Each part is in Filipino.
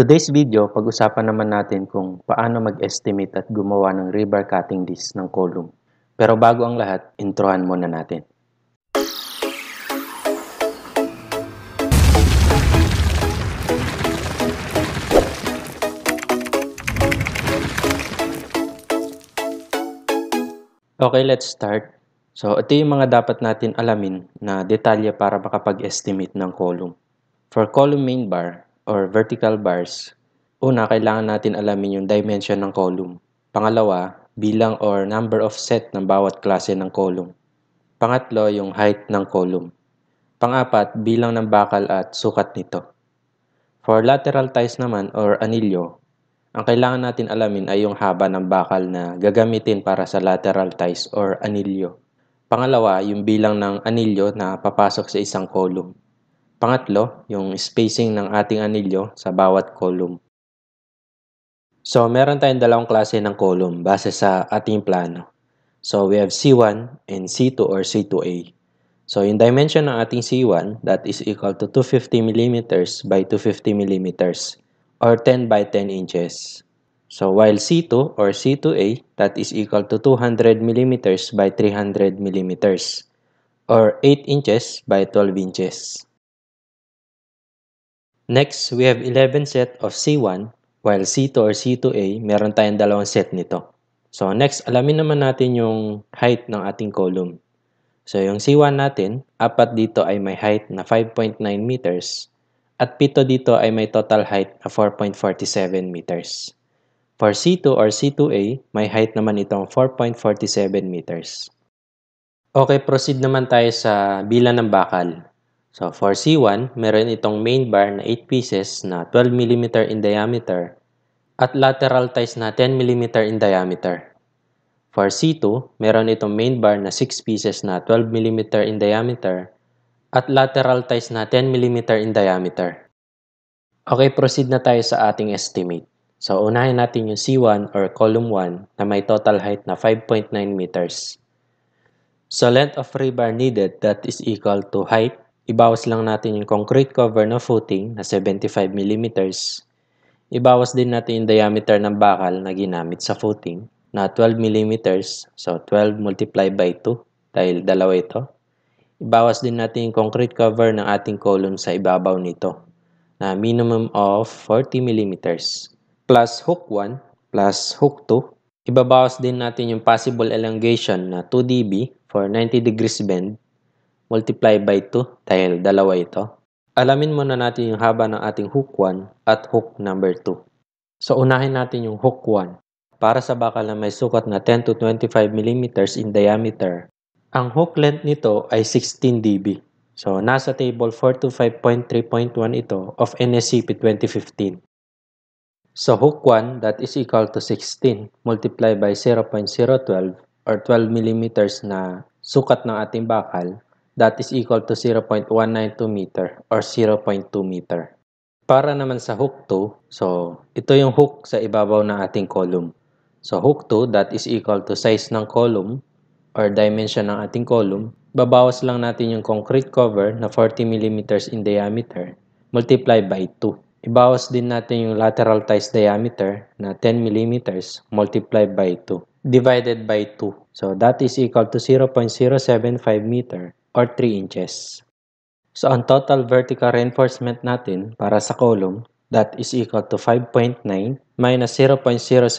Today's video, pag-usapan naman natin kung paano mag-estimate at gumawa ng rebar cutting disc ng column. Pero bago ang lahat, introhan muna natin. Okay, let's start. So, ito yung mga dapat natin alamin na detalye para makapag-estimate ng column. For column main bar, or vertical bars, una, kailangan natin alamin yung dimension ng column. Pangalawa, bilang or number of set ng bawat klase ng column. Pangatlo, yung height ng column. Pangapat, bilang ng bakal at sukat nito. For lateral ties naman or anilyo, ang kailangan natin alamin ay yung haba ng bakal na gagamitin para sa lateral ties or anilyo. Pangalawa, yung bilang ng anilyo na papasok sa isang column. Pangatlo, yung spacing ng ating anilyo sa bawat column. So, meron tayong dalawang klase ng column base sa ating plano. So, we have C1 and C2 or C2A. So, yung dimension ng ating C1, that is equal to 250 mm by 250 mm or 10 by 10 inches. So, while C2 or C2A, that is equal to 200 mm by 300 mm or 8 inches by 12 inches. Next, we have 11 set of C1 while C2 or C2A, meron tayong dalawang set nito. So next, alamin naman natin yung height ng ating column. So yung C1 natin, apat dito ay may height na 5.9 meters at pito dito ay may total height na 4.47 meters. For C2 or C2A, may height naman itong 4.47 meters. Okay, proceed naman tayo sa bilan ng bakal. So, for C1, meron itong main bar na 8 pieces na 12 mm in diameter at lateral ties na 10 mm in diameter. For C2, meron itong main bar na 6 pieces na 12 mm in diameter at lateral ties na 10 mm in diameter. Okay, proceed na tayo sa ating estimate. So, unahin natin yung C1 or column 1 na may total height na 5.9 meters. So, length of rebar needed that is equal to height Ibawas lang natin yung concrete cover na footing na 75 mm. Ibawas din natin yung diameter ng bakal na ginamit sa footing na 12 mm. So, 12 multiplied by 2 dahil dalawa ito. Ibawas din natin yung concrete cover ng ating column sa ibabaw nito na minimum of 40 mm. Plus hook 1 plus hook 2. Ibabawas din natin yung possible elongation na 2 dB for 90 degrees bend multiply by 2 dahil dalawa ito. Alamin muna natin yung haba ng ating hook 1 at hook number 2. So unahin natin yung hook 1. Para sa bakal na may sukat na 10 to 25 mm in diameter, ang hook length nito ay 16 dB. So nasa table 425.3.1 ito of NSCP 2015. So hook 1 that is equal to 16 multiplied by 0.012 or 12 mm na sukat ng ating bakal that is equal to 0.192 meter or 0.2 meter. Para naman sa hook 2, so ito yung hook sa ibabaw ng ating column. So hook 2, that is equal to size ng column or dimension ng ating column. Babawas lang natin yung concrete cover na 40 millimeters in diameter multiplied by 2. Ibawas din natin yung lateral ties diameter na 10 millimeters multiplied by 2 divided by 2. So that is equal to 0.075 meter or 3 inches. So, ang total vertical reinforcement natin para sa column, that is equal to 5.9 minus 0.075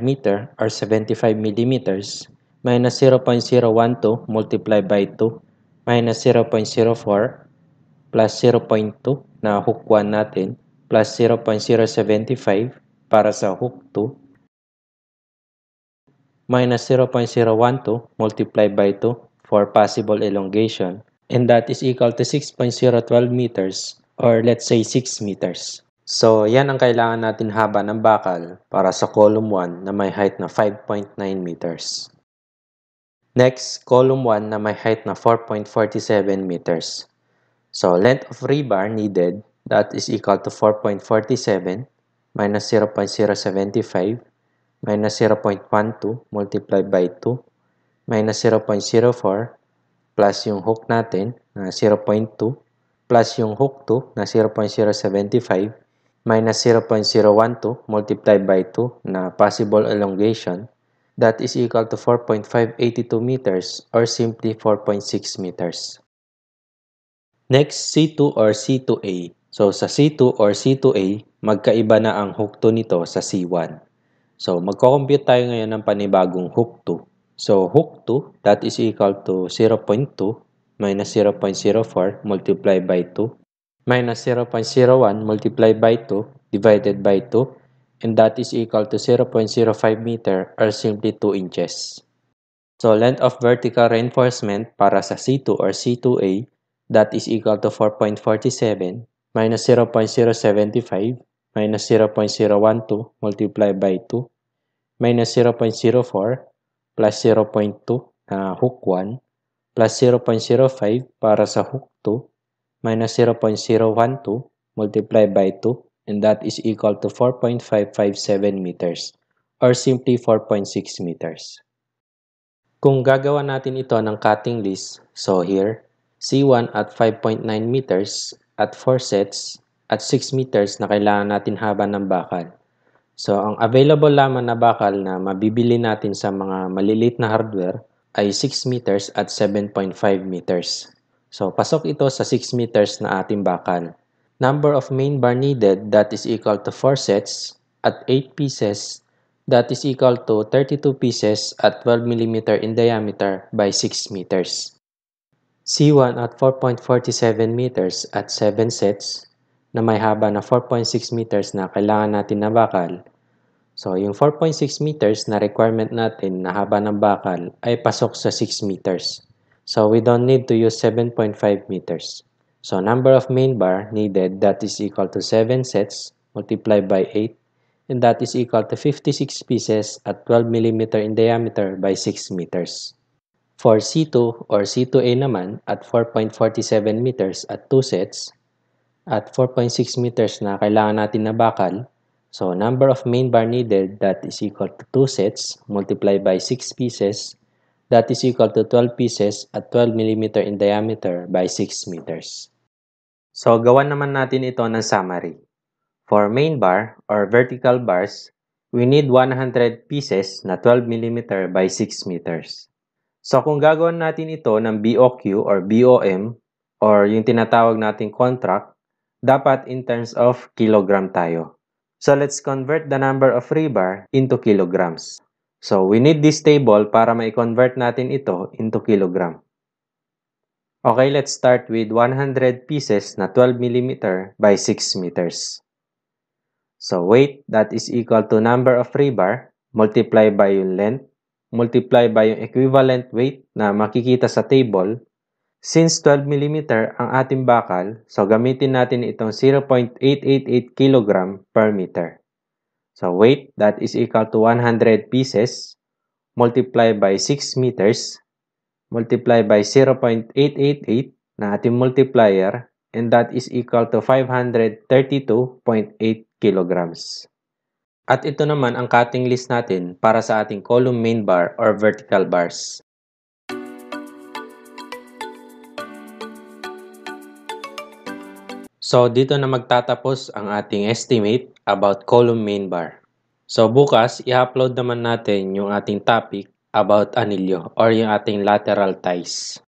meter or 75 millimeters minus 0.012 multiplied by 2 minus 0.04 plus 0.2 na hook 1 natin plus 0.075 para sa hook 2 minus 0.012 multiplied by 2 for possible elongation, and that is equal to 6.012 meters or let's say 6 meters. So, yan ang kailangan natin haba ng bakal para sa column 1 na may height na 5.9 meters. Next, column 1 na may height na 4.47 meters. So, length of rebar needed, that is equal to 4.47 minus 0.075 minus 0.12 multiplied by 2 minus 0.04 plus yung hook natin na 0.2 plus yung hook 2 na 0.075 minus 0.012 multiplied by 2 na possible elongation that is equal to 4.582 meters or simply 4.6 meters. Next, C2 or C2A. So, sa C2 or C2A, magkaiba na ang hook 2 nito sa C1. So, magko-compute tayo ngayon ng panibagong hook 2. So hook 2, that is equal to 0 0.2 minus 0 0.04 multiplied by 2 minus 0 0.01 multiplied by 2 divided by 2 and that is equal to 0 0.05 meter or simply 2 inches. So length of vertical reinforcement para sa C2 or C2A that is equal to 4.47 minus 0 0.075 minus 0 0.012 multiplied by 2 minus 0 0.04 plus 0.2 na hook 1 plus 0.05 para sa hook 2 minus 0.012 multiplied by 2 and that is equal to 4.557 meters or simply 4.6 meters. Kung gagawa natin ito ng cutting list, so here, C1 at 5.9 meters at 4 sets at 6 meters na kailangan natin haba ng bakal. So, ang available lamang na bakal na mabibili natin sa mga maliliit na hardware ay 6 meters at 7.5 meters. So, pasok ito sa 6 meters na ating bakal. Number of main bar needed that is equal to 4 sets at 8 pieces that is equal to 32 pieces at 12 mm in diameter by 6 meters. C1 at 4.47 meters at 7 sets na may haba na 4.6 meters na kailangan natin na bakal. So, yung 4.6 meters na requirement natin na haba ng bakal ay pasok sa 6 meters. So, we don't need to use 7.5 meters. So, number of main bar needed that is equal to 7 sets multiplied by 8 and that is equal to 56 pieces at 12 mm in diameter by 6 meters. For C2 or C2A naman at 4.47 meters at 2 sets at 4.6 meters na kailangan natin na bakal, so number of main bar needed that is equal to 2 sets multiplied by 6 pieces that is equal to 12 pieces at 12 mm in diameter by 6 meters. So gawan naman natin ito ng summary. For main bar or vertical bars, we need 100 pieces na 12 mm by 6 meters. So kung gagawin natin ito ng BOQ or BOM or yung tinatawag nating contract, dapat in terms of kilogram tayo. So let's convert the number of rebar into kilograms. So we need this table para ma-convert natin ito into kilogram. Okay, let's start with 100 pieces na 12 mm by 6 meters. So weight that is equal to number of rebar multiply by yung length multiply by yung equivalent weight na makikita sa table Since 12 mm ang ating bakal, so gamitin natin itong 0.888 kg per meter. So weight that is equal to 100 pieces multiplied by 6 meters multiplied by 0.888 na ating multiplier and that is equal to 532.8 kilograms. At ito naman ang cutting list natin para sa ating column main bar or vertical bars. So dito na magtatapos ang ating estimate about column main bar. So bukas, i-upload naman natin yung ating topic about anilyo or yung ating lateral ties.